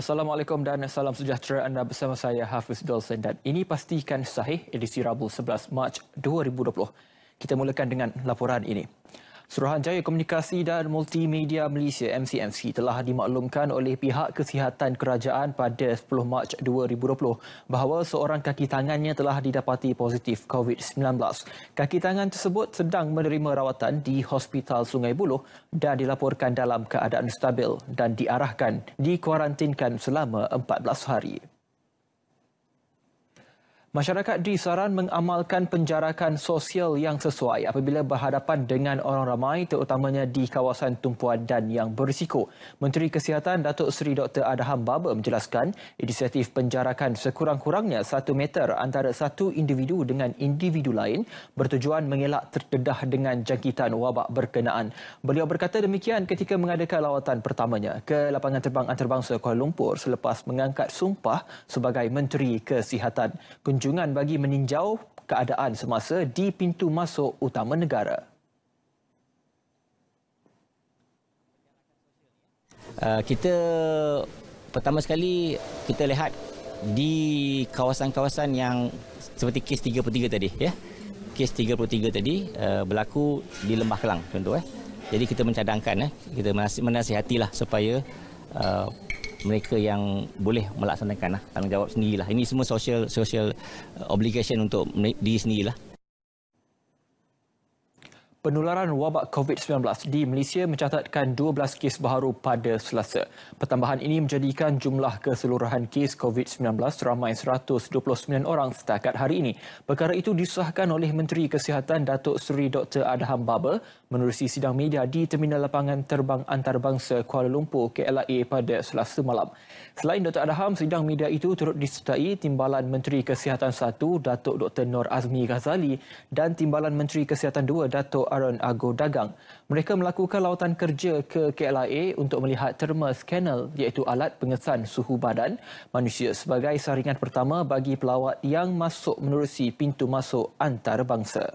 Assalamualaikum dan salam sejahtera anda bersama saya Hafiz Dolsen dan ini pastikan sahih edisi Rabu 11 Mac 2020. Kita mulakan dengan laporan ini. Suruhanjaya Komunikasi dan Multimedia Malaysia MCMC telah dimaklumkan oleh pihak kesihatan kerajaan pada 10 Mac 2020 bahawa seorang kaki tangannya telah didapati positif COVID-19. Kaki tangan tersebut sedang menerima rawatan di Hospital Sungai Buloh dan dilaporkan dalam keadaan stabil dan diarahkan dikuarantinkan selama 14 hari. Masyarakat disaran mengamalkan penjarakan sosial yang sesuai apabila berhadapan dengan orang ramai terutamanya di kawasan tumpuan dan yang berisiko. Menteri Kesihatan Datuk Seri Dr. Adham Baba menjelaskan inisiatif penjarakan sekurang-kurangnya satu meter antara satu individu dengan individu lain bertujuan mengelak terdedah dengan jangkitan wabak berkenaan. Beliau berkata demikian ketika mengadakan lawatan pertamanya ke lapangan terbang antarabangsa Kuala Lumpur selepas mengangkat sumpah sebagai Menteri Kesihatan kunjungan bagi meninjau keadaan semasa di pintu masuk utama negara. Uh, kita pertama sekali kita lihat di kawasan-kawasan yang seperti kes 33 tadi ya. Yeah? Kes 33 tadi uh, berlaku di Lembah Kelang contoh eh. Jadi kita mencadangkan eh kita menasihatilah supaya uh, mereka yang boleh melaksanakan lah, tanggungjawab lah. Ini semua social social uh, obligation untuk diri lah. Penularan wabak COVID-19 di Malaysia mencatatkan 12 kes baru pada Selasa. Pertambahan ini menjadikan jumlah keseluruhan kes COVID-19 ramai 129 orang setakat hari ini. Perkara itu disahkan oleh Menteri Kesihatan Datuk Seri Dr. Adham Baba menerusi sidang media di Terminal Lapangan Terbang Antarabangsa Kuala Lumpur KLIA pada selasa malam. Selain Dr. Adham, sidang media itu turut disertai Timbalan Menteri Kesihatan 1 Datuk Dr. Nor Azmi Ghazali dan Timbalan Menteri Kesihatan 2 Datuk Aaron Ago Dagang. Mereka melakukan lautan kerja ke KLIA untuk melihat terma scanner iaitu alat pengesan suhu badan manusia sebagai saringan pertama bagi pelawat yang masuk menerusi pintu masuk antarabangsa.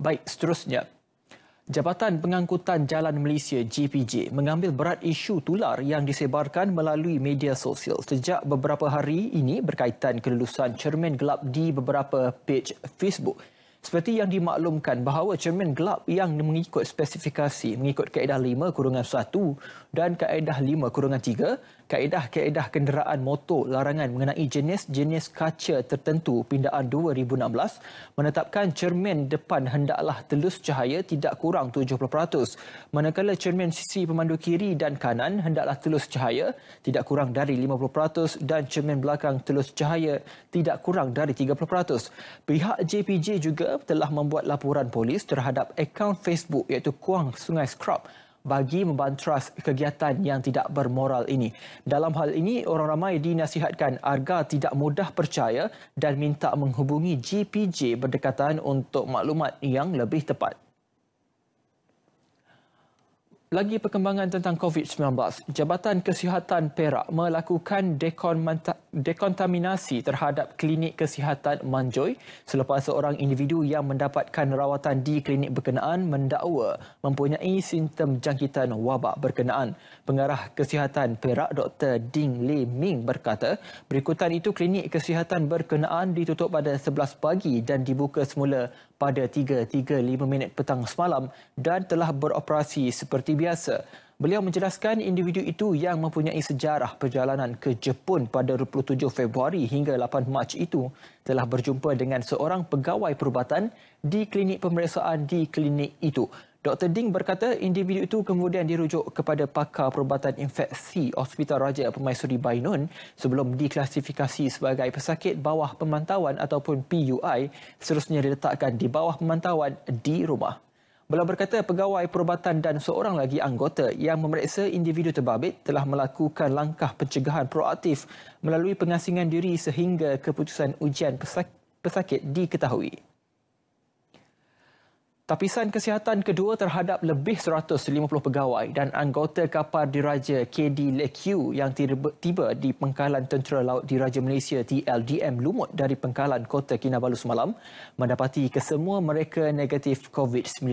Baik, seterusnya. Jabatan Pengangkutan Jalan Malaysia JPJ mengambil berat isu tular yang disebarkan melalui media sosial sejak beberapa hari ini berkaitan kelulusan cermin gelap di beberapa page Facebook. Seperti yang dimaklumkan bahawa cermin gelap yang mengikut spesifikasi, mengikut kaedah 5 kurungan 1 dan kaedah 5 kurungan 3, kaedah-kaedah kenderaan motor larangan mengenai jenis-jenis kaca tertentu pindaan 2016 menetapkan cermin depan hendaklah telus cahaya tidak kurang 70%, manakala cermin sisi pemandu kiri dan kanan hendaklah telus cahaya tidak kurang dari 50% dan cermin belakang telus cahaya tidak kurang dari 30%. Pihak JPJ juga telah membuat laporan polis terhadap akaun Facebook iaitu Kuang Sungai Scrub bagi membantras kegiatan yang tidak bermoral ini. Dalam hal ini, orang ramai dinasihatkan agar tidak mudah percaya dan minta menghubungi GPJ berdekatan untuk maklumat yang lebih tepat. Lagi perkembangan tentang COVID-19, Jabatan Kesihatan Perak melakukan dekontaminasi terhadap klinik kesihatan Manjoy selepas seorang individu yang mendapatkan rawatan di klinik berkenaan mendakwa mempunyai simptom jangkitan wabak berkenaan. Pengarah Kesihatan Perak Dr. Ding Li Ming berkata, berikutan itu klinik kesihatan berkenaan ditutup pada 11 pagi dan dibuka semula pada 3.35 minit petang semalam dan telah beroperasi seperti biasa. Beliau menjelaskan individu itu yang mempunyai sejarah perjalanan ke Jepun pada 27 Februari hingga 8 Mac itu telah berjumpa dengan seorang pegawai perubatan di klinik pemeriksaan di klinik itu. Dr. Ding berkata individu itu kemudian dirujuk kepada pakar perubatan infeksi Hospital Raja Pemaisuri Bainun sebelum diklasifikasi sebagai pesakit bawah pemantauan ataupun PUI seterusnya diletakkan di bawah pemantauan di rumah. Beliau berkata pegawai perubatan dan seorang lagi anggota yang memeriksa individu terbabit telah melakukan langkah pencegahan proaktif melalui pengasingan diri sehingga keputusan ujian pesakit diketahui. Tapisan kesihatan kedua terhadap lebih 150 pegawai dan anggota kapal diraja KD Lekiu yang tiba di Pengkalan Tentera Laut Diraja Malaysia TLDM Lumut dari Pengkalan Kota Kinabalu semalam mendapati kesemua mereka negatif COVID-19.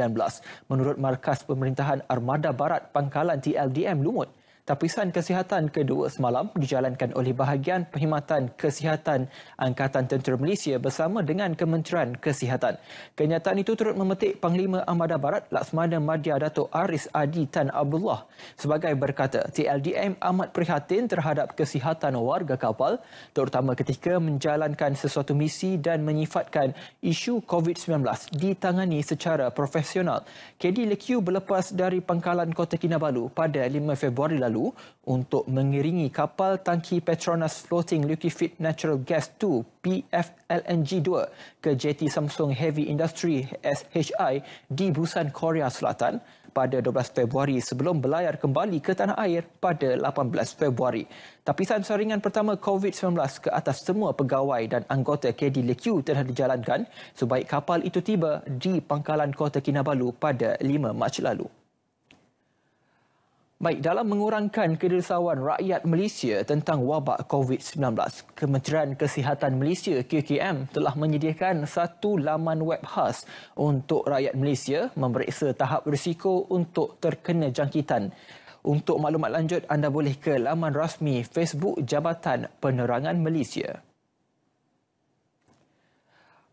Menurut Markas Pemerintahan Armada Barat Pangkalan TLDM Lumut, Tapisan kesihatan kedua semalam dijalankan oleh bahagian perkhidmatan kesihatan Angkatan Tentera Malaysia bersama dengan Kementerian Kesihatan. Kenyataan itu turut memetik Panglima Armada Barat Laksamana Madya Datuk Aris Adi Tan Abdullah sebagai berkata TLDM amat prihatin terhadap kesihatan warga kapal terutama ketika menjalankan sesuatu misi dan menyifatkan isu COVID-19 ditangani secara profesional. KD Lekiu berlepas dari pangkalan Kota Kinabalu pada 5 Februari lalu lalu untuk mengiringi kapal tangki Petronas Floating Liquefied Natural Gas 2 PFLNG2 ke JT Samsung Heavy Industry SHI di Busan, Korea Selatan pada 12 Februari sebelum berlayar kembali ke tanah air pada 18 Februari. Tapisan saringan pertama COVID-19 ke atas semua pegawai dan anggota KDLQ telah dijalankan sebaik kapal itu tiba di pangkalan Kota Kinabalu pada 5 Mac lalu. Baik, dalam mengurangkan kedesauan rakyat Malaysia tentang wabak COVID-19, Kementerian Kesihatan Malaysia KKM telah menyediakan satu laman web khas untuk rakyat Malaysia memeriksa tahap risiko untuk terkena jangkitan. Untuk maklumat lanjut, anda boleh ke laman rasmi Facebook Jabatan Penerangan Malaysia.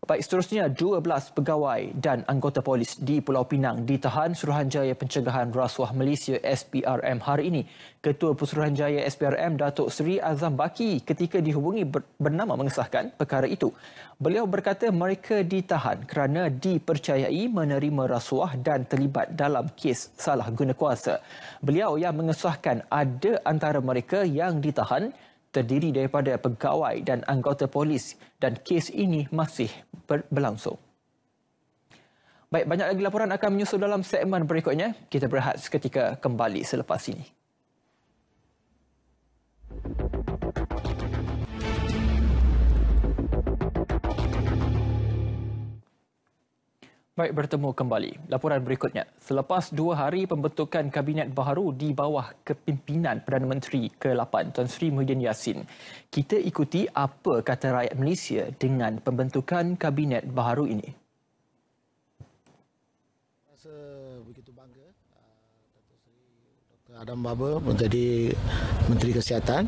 Baik, seterusnya 12 pegawai dan anggota polis di Pulau Pinang ditahan Suruhanjaya Pencegahan Rasuah Malaysia SPRM hari ini. Ketua Suruhanjaya SPRM Datuk Seri Azam Baki ketika dihubungi bernama mengesahkan perkara itu. Beliau berkata mereka ditahan kerana dipercayai menerima rasuah dan terlibat dalam kes salah guna kuasa. Beliau yang mengesahkan ada antara mereka yang ditahan terdiri daripada pegawai dan anggota polis dan kes ini masih ber- berlangsung. Baik, banyak lagi laporan akan menyusul dalam segmen berikutnya. Kita berehat seketika kembali selepas ini. Baik bertemu kembali. Laporan berikutnya. Selepas dua hari pembentukan kabinet baru di bawah kepimpinan Perdana Menteri ke-8 Tuan Sri Muhyiddin Yassin, kita ikuti apa kata rakyat Malaysia dengan pembentukan kabinet baru ini. Rasa begitu bangga uh, Dato' Sri Dr. Adam Baba menjadi Menteri Kesihatan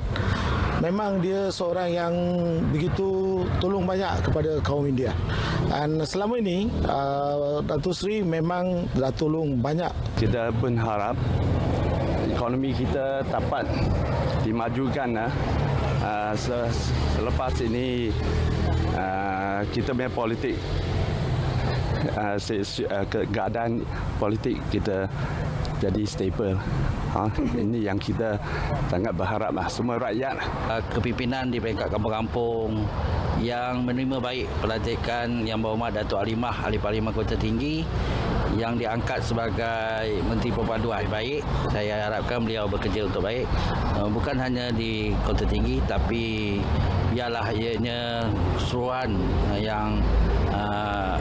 Memang dia seorang yang begitu tolong banyak kepada kaum India. Dan selama ini uh, Datuk Seri memang dah tolong banyak. Kita berharap ekonomi kita dapat dimajukan ah. Ah, selepas ini ah, kita punya politik keadaan politik kita jadi stable. Ha, ini yang kita sangat berharap lah semua rakyat. Eh, kepimpinan di peringkat kampung-kampung yang menerima baik pelantikan yang berhormat Datuk Alimah Ahli Parlimen Kota Tinggi yang diangkat sebagai Menteri Perpaduan baik. Saya harapkan beliau bekerja untuk baik. Eh, bukan hanya di Kota Tinggi tapi biarlah ianya suruhan yang uh,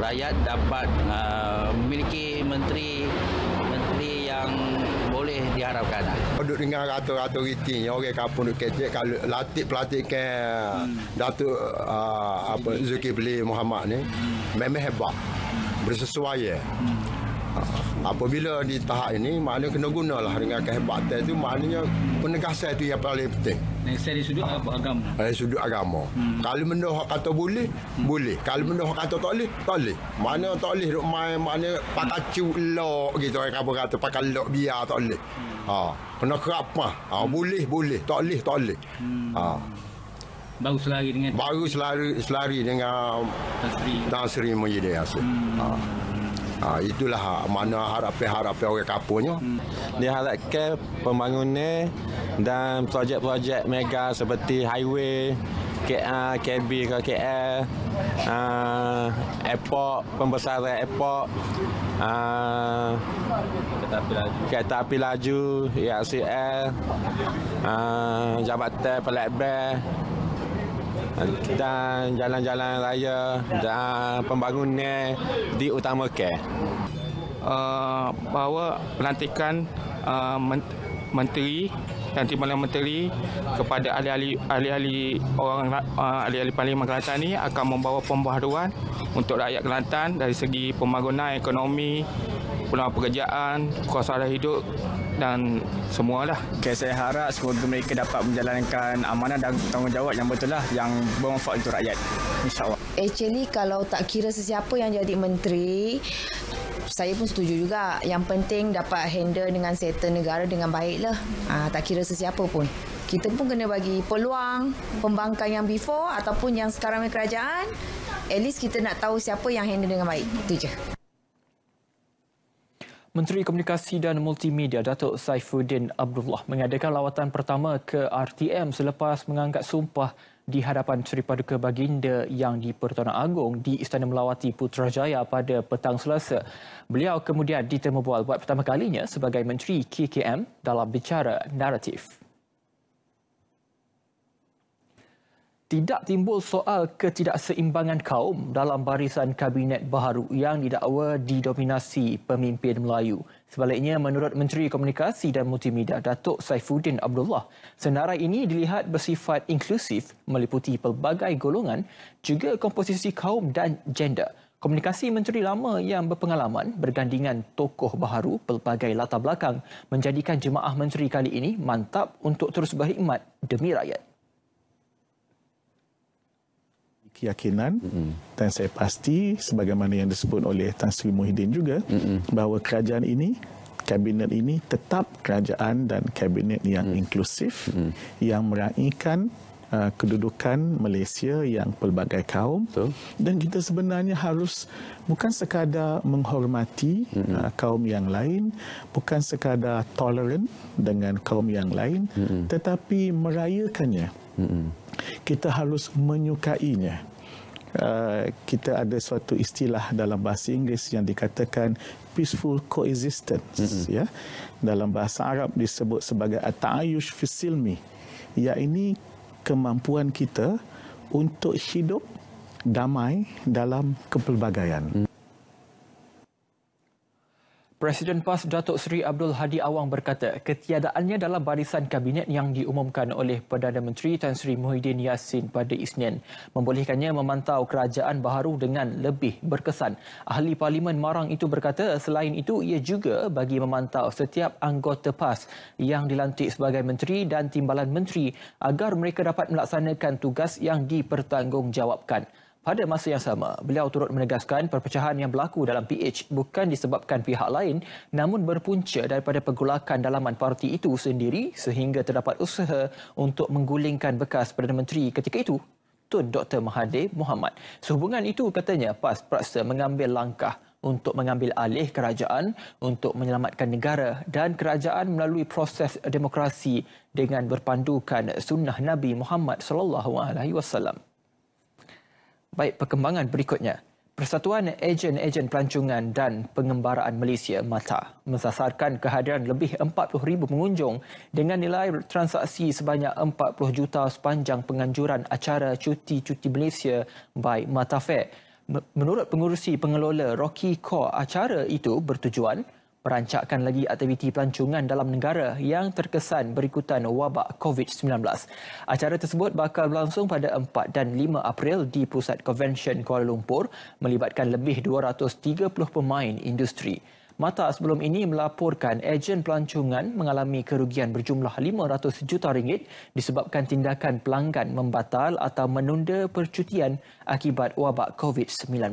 rakyat dapat uh, memiliki menteri yang boleh diharapkan. Oh, duduk dengan rata-rata riti, ya, orang kampung duduk kecil, kalau latih pelatihkan hmm. Datuk uh, apa, Zulkifli Muhammad ni, hmm. memang hebat, bersesuaian. Hmm apabila di tahap ini maknanya kena lah dengan kehebatan itu maknanya penegasan itu yang paling penting penegasan dari sudut apa agama dari eh, sudut agama hmm. kalau benda orang kata boleh hmm. boleh kalau benda orang kata tak boleh tak boleh mana tak boleh duk main maknanya pakai cuk gitu orang kata kata pakai lok biar tak boleh hmm. ha kena kerap ha, hmm. boleh boleh tak boleh tak boleh hmm. ha baru selari dengan baru selari selari dengan Tan Sri hmm. ha Ha, itulah ha, mana harapan-harapan orang kapurnya. Hmm. Dia harapkan pembangunan dan projek-projek mega seperti highway, KB ke KL, uh, ha, airport, pembesaran airport, uh, kereta api laju, kereta api laju, IACL, e uh, ha, jabatan pelat bear, dan jalan-jalan raya dan pembangunan di diutamakan. Uh, bahawa pelantikan uh, menteri dan timbalan menteri kepada ahli-ahli ahli-ahli orang uh, ahli-ahli parlimen Kelantan ini akan membawa pembaharuan untuk rakyat Kelantan dari segi pembangunan ekonomi, peluang pekerjaan, kos hidup dan semualah. Okay, saya harap semoga mereka dapat menjalankan amanah dan tanggungjawab yang betul lah yang bermanfaat untuk rakyat. InsyaAllah. Actually, kalau tak kira sesiapa yang jadi menteri, saya pun setuju juga. Yang penting dapat handle dengan settle negara dengan baiklah. Ha, tak kira sesiapa pun. Kita pun kena bagi peluang pembangkang yang before ataupun yang sekarang ni kerajaan. At least kita nak tahu siapa yang handle dengan baik. Itu je. Menteri Komunikasi dan Multimedia Datuk Saifuddin Abdullah mengadakan lawatan pertama ke RTM selepas mengangkat sumpah di hadapan Seri Paduka Baginda yang di Pertuan Agong di Istana Melawati Putrajaya pada petang selasa. Beliau kemudian ditemubual buat pertama kalinya sebagai Menteri KKM dalam bicara naratif. tidak timbul soal ketidakseimbangan kaum dalam barisan kabinet baharu yang didakwa didominasi pemimpin Melayu. Sebaliknya, menurut Menteri Komunikasi dan Multimedia Datuk Saifuddin Abdullah, senarai ini dilihat bersifat inklusif meliputi pelbagai golongan juga komposisi kaum dan gender. Komunikasi menteri lama yang berpengalaman bergandingan tokoh baharu pelbagai latar belakang menjadikan jemaah menteri kali ini mantap untuk terus berkhidmat demi rakyat. keyakinan mm -hmm. dan saya pasti sebagaimana yang disebut oleh Tan Sri Muhyiddin juga mm -hmm. bahawa kerajaan ini kabinet ini tetap kerajaan dan kabinet yang mm. inklusif mm. yang meraihkan Uh, kedudukan Malaysia yang pelbagai kaum Betul. dan kita sebenarnya harus bukan sekadar menghormati mm -hmm. kaum yang lain bukan sekadar tolerant dengan kaum yang lain mm -hmm. tetapi merayakannya mm -hmm. kita harus menyukainya Uh, kita ada suatu istilah dalam bahasa Inggeris yang dikatakan peaceful coexistence mm -hmm. ya dalam bahasa Arab disebut sebagai atayush fisilmi ya ini kemampuan kita untuk hidup damai dalam kepelbagaian. Hmm. Presiden PAS Datuk Seri Abdul Hadi Awang berkata ketiadaannya dalam barisan kabinet yang diumumkan oleh Perdana Menteri Tan Sri Muhyiddin Yassin pada Isnin membolehkannya memantau kerajaan baharu dengan lebih berkesan. Ahli Parlimen Marang itu berkata selain itu ia juga bagi memantau setiap anggota PAS yang dilantik sebagai menteri dan timbalan menteri agar mereka dapat melaksanakan tugas yang dipertanggungjawabkan. Pada masa yang sama, beliau turut menegaskan perpecahan yang berlaku dalam PH bukan disebabkan pihak lain namun berpunca daripada pergolakan dalaman parti itu sendiri sehingga terdapat usaha untuk menggulingkan bekas Perdana Menteri ketika itu, Tun Dr. Mahathir Mohamad. Sehubungan itu katanya PAS Praksa mengambil langkah untuk mengambil alih kerajaan untuk menyelamatkan negara dan kerajaan melalui proses demokrasi dengan berpandukan sunnah Nabi Muhammad sallallahu alaihi wasallam. Baik perkembangan berikutnya. Persatuan Ejen-Ejen Pelancongan dan Pengembaraan Malaysia Mata mensasarkan kehadiran lebih 40,000 pengunjung dengan nilai transaksi sebanyak 40 juta sepanjang penganjuran acara cuti-cuti Malaysia by Mata Fair. Menurut pengurusi pengelola Rocky Core acara itu bertujuan merancakkan lagi aktiviti pelancongan dalam negara yang terkesan berikutan wabak COVID-19. Acara tersebut bakal berlangsung pada 4 dan 5 April di Pusat Convention Kuala Lumpur melibatkan lebih 230 pemain industri. Mata sebelum ini melaporkan ejen pelancongan mengalami kerugian berjumlah 500 juta ringgit disebabkan tindakan pelanggan membatal atau menunda percutian akibat wabak COVID-19.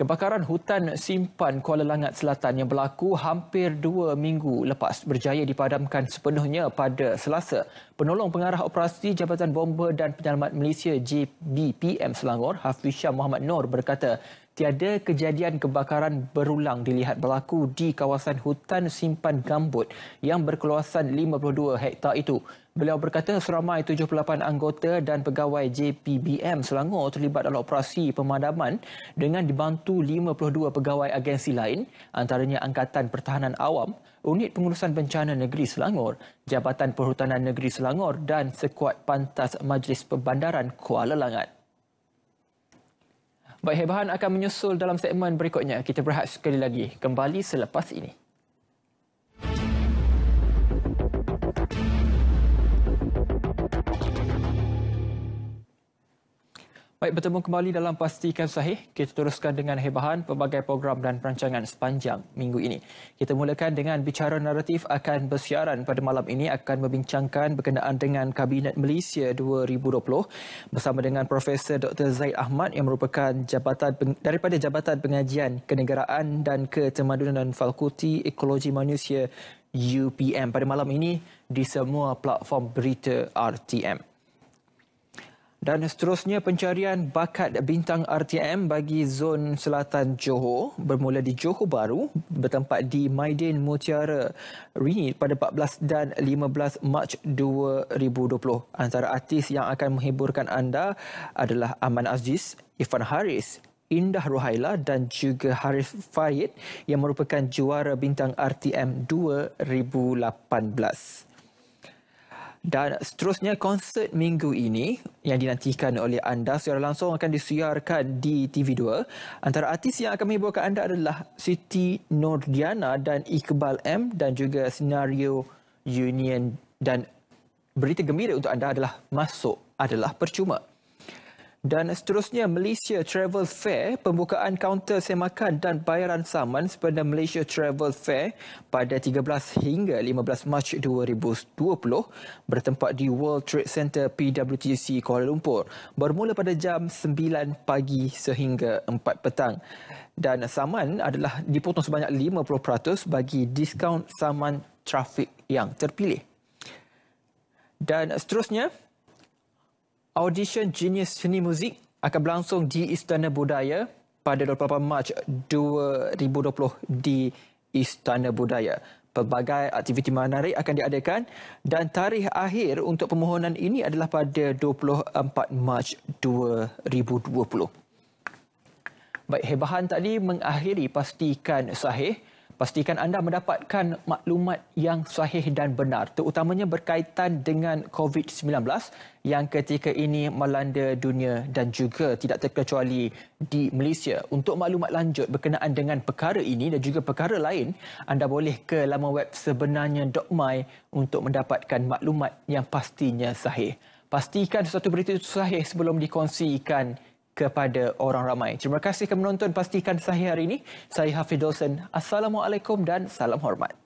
Kebakaran hutan simpan Kuala Langat Selatan yang berlaku hampir dua minggu lepas berjaya dipadamkan sepenuhnya pada Selasa. Penolong Pengarah Operasi Jabatan Bomber dan Penyelamat Malaysia JBPM Selangor, Hafizah Muhammad Nor berkata tiada kejadian kebakaran berulang dilihat berlaku di kawasan hutan simpan gambut yang berkeluasan 52 hektar itu. Beliau berkata seramai 78 anggota dan pegawai JPBM Selangor terlibat dalam operasi pemadaman dengan dibantu 52 pegawai agensi lain antaranya Angkatan Pertahanan Awam, Unit Pengurusan Bencana Negeri Selangor, Jabatan Perhutanan Negeri Selangor dan sekuat pantas Majlis Perbandaran Kuala Langat. Baik, Hebahan akan menyusul dalam segmen berikutnya. Kita berehat sekali lagi kembali selepas ini. Baik, bertemu kembali dalam Pastikan Sahih. Kita teruskan dengan hebahan pelbagai program dan perancangan sepanjang minggu ini. Kita mulakan dengan bicara naratif akan bersiaran pada malam ini akan membincangkan berkenaan dengan Kabinet Malaysia 2020 bersama dengan Profesor Dr. Zaid Ahmad yang merupakan jabatan daripada Jabatan Pengajian Kenegaraan dan Ketemadunan dan Fakulti Ekologi Manusia UPM pada malam ini di semua platform berita RTM. Dan seterusnya pencarian bakat bintang RTM bagi zon selatan Johor bermula di Johor Baru bertempat di Maidin Mutiara Ringgit pada 14 dan 15 Mac 2020. Antara artis yang akan menghiburkan anda adalah Aman Aziz, Ifan Haris, Indah Ruhaila dan juga Harif Farid yang merupakan juara bintang RTM 2018. Dan seterusnya konsert minggu ini yang dinantikan oleh anda secara langsung akan disiarkan di TV2. Antara artis yang akan menghiburkan anda adalah Siti Nordiana dan Iqbal M dan juga senario Union dan berita gembira untuk anda adalah masuk adalah percuma. Dan seterusnya Malaysia Travel Fair pembukaan kaunter semakan dan bayaran saman sepanjang Malaysia Travel Fair pada 13 hingga 15 Mac 2020 bertempat di World Trade Center PWTC Kuala Lumpur bermula pada jam 9 pagi sehingga 4 petang dan saman adalah dipotong sebanyak 50% bagi diskaun saman trafik yang terpilih. Dan seterusnya, audition Genius Seni Muzik akan berlangsung di Istana Budaya pada 28 Mac 2020 di Istana Budaya. Pelbagai aktiviti menarik akan diadakan dan tarikh akhir untuk permohonan ini adalah pada 24 Mac 2020. Baik, hebahan tadi mengakhiri pastikan sahih. Pastikan anda mendapatkan maklumat yang sahih dan benar terutamanya berkaitan dengan COVID-19 yang ketika ini melanda dunia dan juga tidak terkecuali di Malaysia. Untuk maklumat lanjut berkenaan dengan perkara ini dan juga perkara lain, anda boleh ke laman web sebenarnya .my untuk mendapatkan maklumat yang pastinya sahih. Pastikan sesuatu berita itu sahih sebelum dikongsikan kepada orang ramai. Terima kasih kerana menonton Pastikan Sahih hari ini. Saya Hafiz Dawson. Assalamualaikum dan salam hormat.